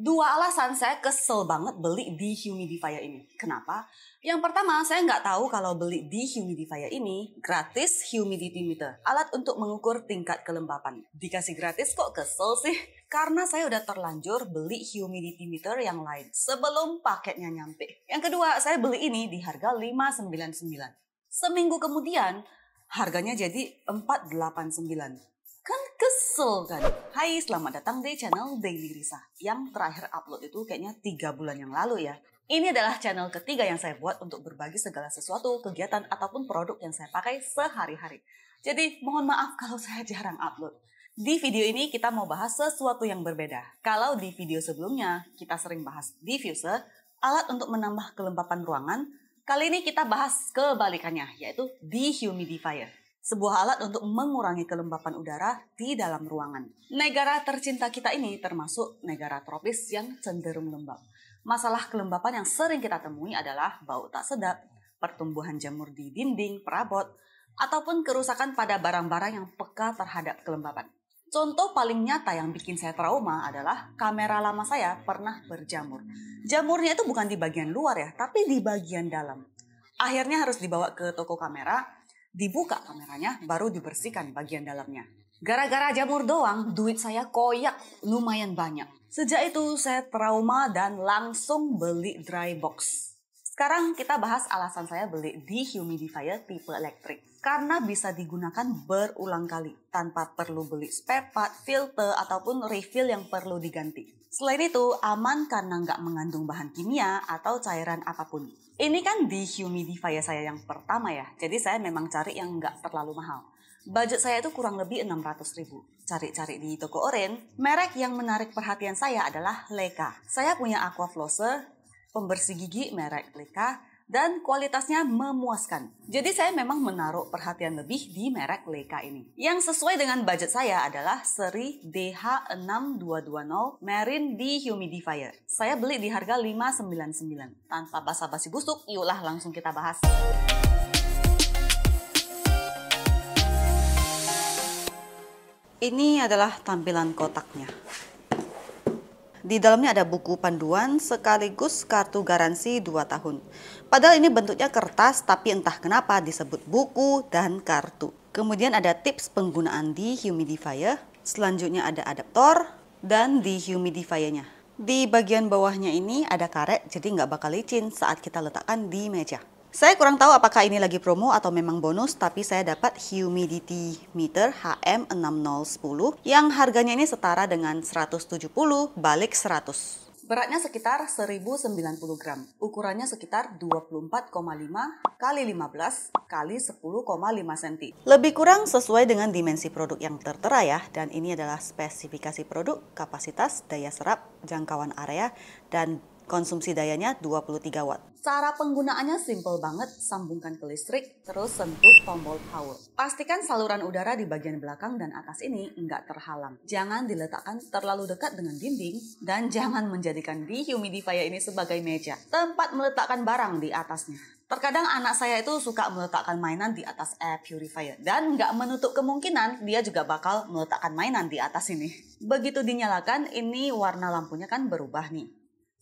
Dua alasan saya kesel banget beli di humidifier ini. Kenapa? Yang pertama, saya nggak tahu kalau beli di humidifier ini gratis humidity meter. Alat untuk mengukur tingkat kelembapan. Dikasih gratis kok kesel sih? Karena saya udah terlanjur beli humidity meter yang lain sebelum paketnya nyampe. Yang kedua, saya beli ini di harga 599. Seminggu kemudian, harganya jadi 489. Kan kesel kan? Hai, selamat datang di channel Daily Risa. Yang terakhir upload itu kayaknya tiga bulan yang lalu ya. Ini adalah channel ketiga yang saya buat untuk berbagi segala sesuatu, kegiatan, ataupun produk yang saya pakai sehari-hari. Jadi mohon maaf kalau saya jarang upload. Di video ini kita mau bahas sesuatu yang berbeda. Kalau di video sebelumnya kita sering bahas diffuser, alat untuk menambah kelembapan ruangan, kali ini kita bahas kebalikannya, yaitu dehumidifier sebuah alat untuk mengurangi kelembapan udara di dalam ruangan. Negara tercinta kita ini termasuk negara tropis yang cenderung lembab. Masalah kelembapan yang sering kita temui adalah bau tak sedap, pertumbuhan jamur di dinding, perabot, ataupun kerusakan pada barang-barang yang peka terhadap kelembapan. Contoh paling nyata yang bikin saya trauma adalah kamera lama saya pernah berjamur. Jamurnya itu bukan di bagian luar ya, tapi di bagian dalam. Akhirnya harus dibawa ke toko kamera Dibuka kameranya, baru dibersihkan bagian dalamnya. Gara-gara jamur doang, duit saya koyak lumayan banyak. Sejak itu saya trauma dan langsung beli dry box. Sekarang kita bahas alasan saya beli dehumidifier tipe elektrik. Karena bisa digunakan berulang kali tanpa perlu beli spare part, filter, ataupun refill yang perlu diganti. Selain itu, aman karena nggak mengandung bahan kimia atau cairan apapun. Ini kan dehumidifier saya yang pertama ya, jadi saya memang cari yang nggak terlalu mahal. Budget saya itu kurang lebih 600 ribu. Cari-cari di toko oren, merek yang menarik perhatian saya adalah leka Saya punya Aqua Flosser pembersih gigi merek Leica, dan kualitasnya memuaskan. Jadi saya memang menaruh perhatian lebih di merek Leica ini. Yang sesuai dengan budget saya adalah seri DH6220 Marine Dehumidifier. Saya beli di harga 599. Tanpa basa-basi busuk, yuklah langsung kita bahas. Ini adalah tampilan kotaknya. Di dalamnya ada buku panduan sekaligus kartu garansi 2 tahun. Padahal ini bentuknya kertas tapi entah kenapa disebut buku dan kartu. Kemudian ada tips penggunaan di humidifier. selanjutnya ada adaptor dan di humidifiernya. Di bagian bawahnya ini ada karet jadi nggak bakal licin saat kita letakkan di meja. Saya kurang tahu apakah ini lagi promo atau memang bonus, tapi saya dapat humidity meter HM6010 yang harganya ini setara dengan 170 balik 100. Beratnya sekitar 1090 gram, ukurannya sekitar 24,5 kali 15 kali 10,5 cm. Lebih kurang sesuai dengan dimensi produk yang tertera ya, dan ini adalah spesifikasi produk, kapasitas, daya serap, jangkauan area, dan Konsumsi dayanya 23 watt. Cara penggunaannya simple banget, sambungkan ke listrik, terus sentuh tombol power. Pastikan saluran udara di bagian belakang dan atas ini nggak terhalang. Jangan diletakkan terlalu dekat dengan dinding, dan jangan menjadikan dehumidifier ini sebagai meja. Tempat meletakkan barang di atasnya. Terkadang anak saya itu suka meletakkan mainan di atas air purifier dan nggak menutup kemungkinan dia juga bakal meletakkan mainan di atas ini. Begitu dinyalakan, ini warna lampunya kan berubah nih.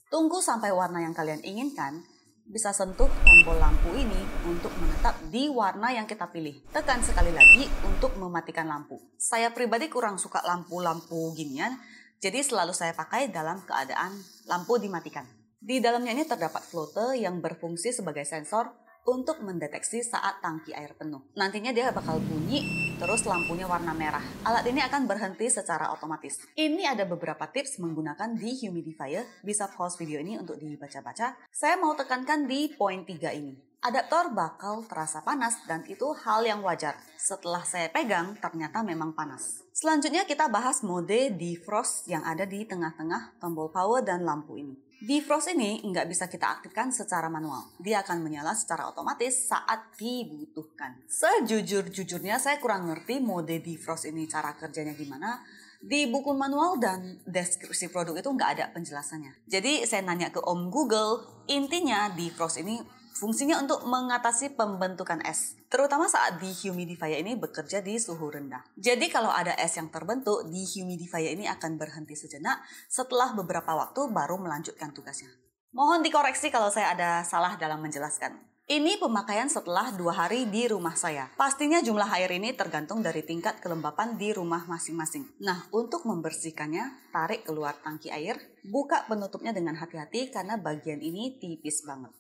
Tunggu sampai warna yang kalian inginkan, bisa sentuh tombol lampu ini untuk menetap di warna yang kita pilih. Tekan sekali lagi untuk mematikan lampu. Saya pribadi kurang suka lampu-lampu ginian, jadi selalu saya pakai dalam keadaan lampu dimatikan. Di dalamnya ini terdapat floater yang berfungsi sebagai sensor untuk mendeteksi saat tangki air penuh. Nantinya dia bakal bunyi, terus lampunya warna merah. Alat ini akan berhenti secara otomatis. Ini ada beberapa tips menggunakan dehumidifier. Bisa pause video ini untuk dibaca-baca. Saya mau tekankan di poin 3 ini. Adaptor bakal terasa panas dan itu hal yang wajar. Setelah saya pegang, ternyata memang panas. Selanjutnya kita bahas mode defrost yang ada di tengah-tengah tombol power dan lampu ini. Defrost ini nggak bisa kita aktifkan secara manual. Dia akan menyala secara otomatis saat dibutuhkan. Sejujur-jujurnya saya kurang ngerti mode defrost ini cara kerjanya gimana. Di buku manual dan deskripsi produk itu nggak ada penjelasannya. Jadi saya nanya ke Om Google, intinya defrost ini Fungsinya untuk mengatasi pembentukan es, terutama saat dehumidifier ini bekerja di suhu rendah. Jadi kalau ada es yang terbentuk, dehumidifier ini akan berhenti sejenak setelah beberapa waktu baru melanjutkan tugasnya. Mohon dikoreksi kalau saya ada salah dalam menjelaskan. Ini pemakaian setelah dua hari di rumah saya. Pastinya jumlah air ini tergantung dari tingkat kelembapan di rumah masing-masing. Nah, untuk membersihkannya, tarik keluar tangki air, buka penutupnya dengan hati-hati karena bagian ini tipis banget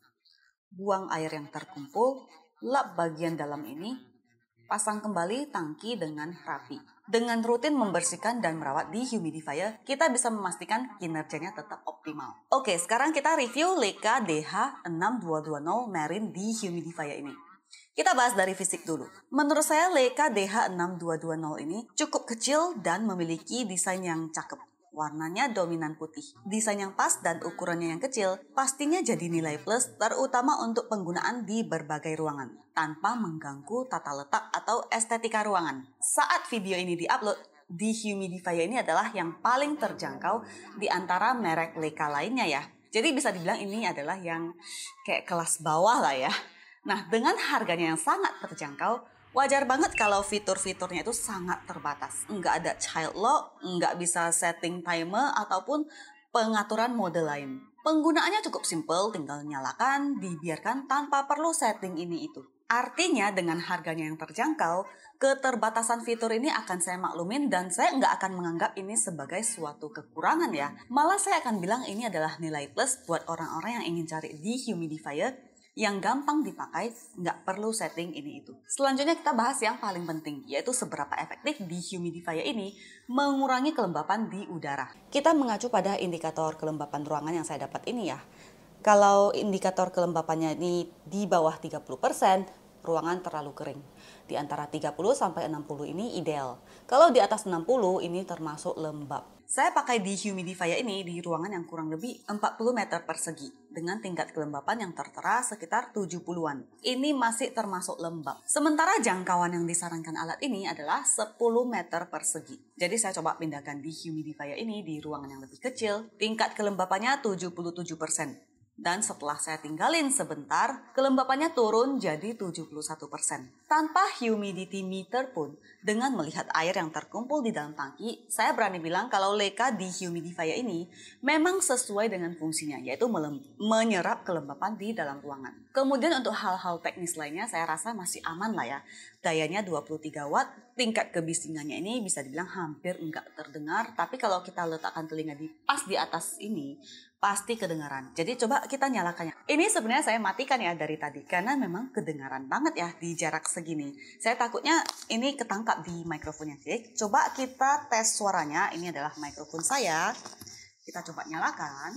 buang air yang terkumpul, lap bagian dalam ini, pasang kembali tangki dengan rapi. Dengan rutin membersihkan dan merawat di humidifier, kita bisa memastikan kinerjanya tetap optimal. Oke, sekarang kita review Leica DH6220 Marine di humidifier ini. Kita bahas dari fisik dulu. Menurut saya Leica DH6220 ini cukup kecil dan memiliki desain yang cakep. Warnanya dominan putih. Desain yang pas dan ukurannya yang kecil pastinya jadi nilai plus terutama untuk penggunaan di berbagai ruangan tanpa mengganggu tata letak atau estetika ruangan. Saat video ini diupload, dehumidifier ini adalah yang paling terjangkau di antara merek Leica lainnya ya. Jadi bisa dibilang ini adalah yang kayak kelas bawah lah ya. Nah, dengan harganya yang sangat terjangkau, wajar banget kalau fitur-fiturnya itu sangat terbatas. Nggak ada child lock, nggak bisa setting timer, ataupun pengaturan mode lain. Penggunaannya cukup simple, tinggal nyalakan, dibiarkan tanpa perlu setting ini itu. Artinya dengan harganya yang terjangkau, keterbatasan fitur ini akan saya maklumin dan saya nggak akan menganggap ini sebagai suatu kekurangan ya. Malah saya akan bilang ini adalah nilai plus buat orang-orang yang ingin cari dehumidifier yang gampang dipakai, nggak perlu setting ini itu. Selanjutnya kita bahas yang paling penting, yaitu seberapa efektif dehumidifier ini mengurangi kelembapan di udara. Kita mengacu pada indikator kelembapan ruangan yang saya dapat ini ya. Kalau indikator kelembapannya ini di bawah 30%, ruangan terlalu kering. Di antara 30 sampai 60 ini ideal. Kalau di atas 60 ini termasuk lembab. Saya pakai dehumidifier ini di ruangan yang kurang lebih 40 meter persegi dengan tingkat kelembapan yang tertera sekitar 70-an. Ini masih termasuk lembab. Sementara jangkauan yang disarankan alat ini adalah 10 meter persegi. Jadi saya coba pindahkan dehumidifier ini di ruangan yang lebih kecil, tingkat kelembapannya 77%. Dan setelah saya tinggalin sebentar, kelembapannya turun jadi 71%. Tanpa humidity meter pun, dengan melihat air yang terkumpul di dalam tangki, saya berani bilang kalau leka di humidifier ini memang sesuai dengan fungsinya, yaitu menyerap kelembapan di dalam ruangan. Kemudian untuk hal-hal teknis lainnya, saya rasa masih aman lah ya. Dayanya 23 watt, tingkat kebisingannya ini bisa dibilang hampir nggak terdengar, tapi kalau kita letakkan telinga di pas di atas ini, pasti kedengaran. Jadi coba kita nyalakannya. Ini sebenarnya saya matikan ya dari tadi karena memang kedengaran banget ya di jarak segini. Saya takutnya ini ketangkap di mikrofonnya. sih. coba kita tes suaranya. Ini adalah mikrofon saya. Kita coba nyalakan.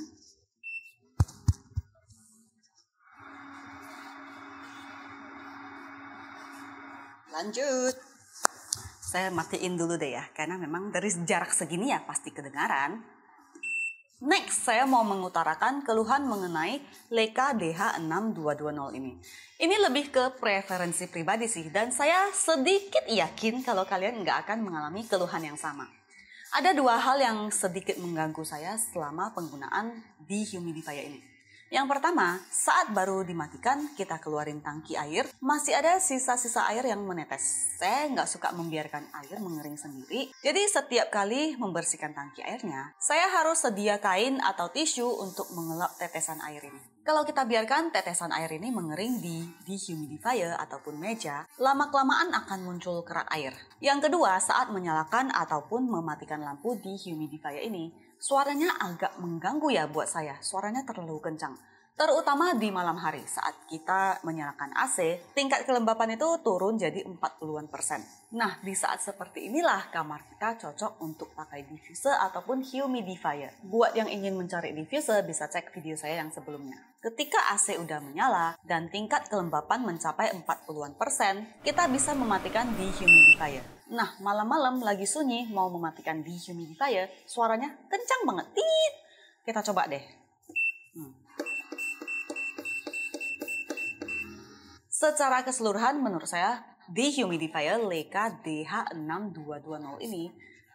Lanjut. Saya matiin dulu deh ya, karena memang dari jarak segini ya pasti kedengaran. Next, saya mau mengutarakan keluhan mengenai Leica DH6220 ini. Ini lebih ke preferensi pribadi sih, dan saya sedikit yakin kalau kalian nggak akan mengalami keluhan yang sama. Ada dua hal yang sedikit mengganggu saya selama penggunaan dehumidifier ini. Yang pertama, saat baru dimatikan, kita keluarin tangki air, masih ada sisa-sisa air yang menetes. Saya nggak suka membiarkan air mengering sendiri, jadi setiap kali membersihkan tangki airnya, saya harus sedia kain atau tisu untuk mengelap tetesan air ini. Kalau kita biarkan tetesan air ini mengering di dehumidifier ataupun meja, lama-kelamaan akan muncul kerak air. Yang kedua, saat menyalakan ataupun mematikan lampu di humidifier ini, Suaranya agak mengganggu ya buat saya, suaranya terlalu kencang. Terutama di malam hari saat kita menyalakan AC, tingkat kelembapan itu turun jadi 40-an persen. Nah, di saat seperti inilah kamar kita cocok untuk pakai diffuser ataupun humidifier. Buat yang ingin mencari diffuser, bisa cek video saya yang sebelumnya. Ketika AC udah menyala dan tingkat kelembapan mencapai 40-an persen, kita bisa mematikan dehumidifier. Nah, malam-malam lagi sunyi mau mematikan dehumidifier, suaranya kencang banget. Tiit! Kita coba deh. secara keseluruhan menurut saya dehumidifier Leica DH6220 ini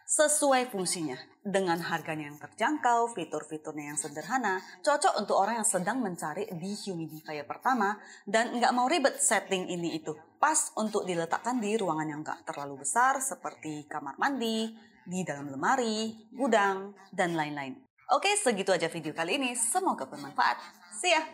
sesuai fungsinya dengan harganya yang terjangkau, fitur-fiturnya yang sederhana, cocok untuk orang yang sedang mencari dehumidifier pertama dan nggak mau ribet setting ini itu. Pas untuk diletakkan di ruangan yang nggak terlalu besar seperti kamar mandi, di dalam lemari, gudang, dan lain-lain. Oke, segitu aja video kali ini. Semoga bermanfaat. See ya!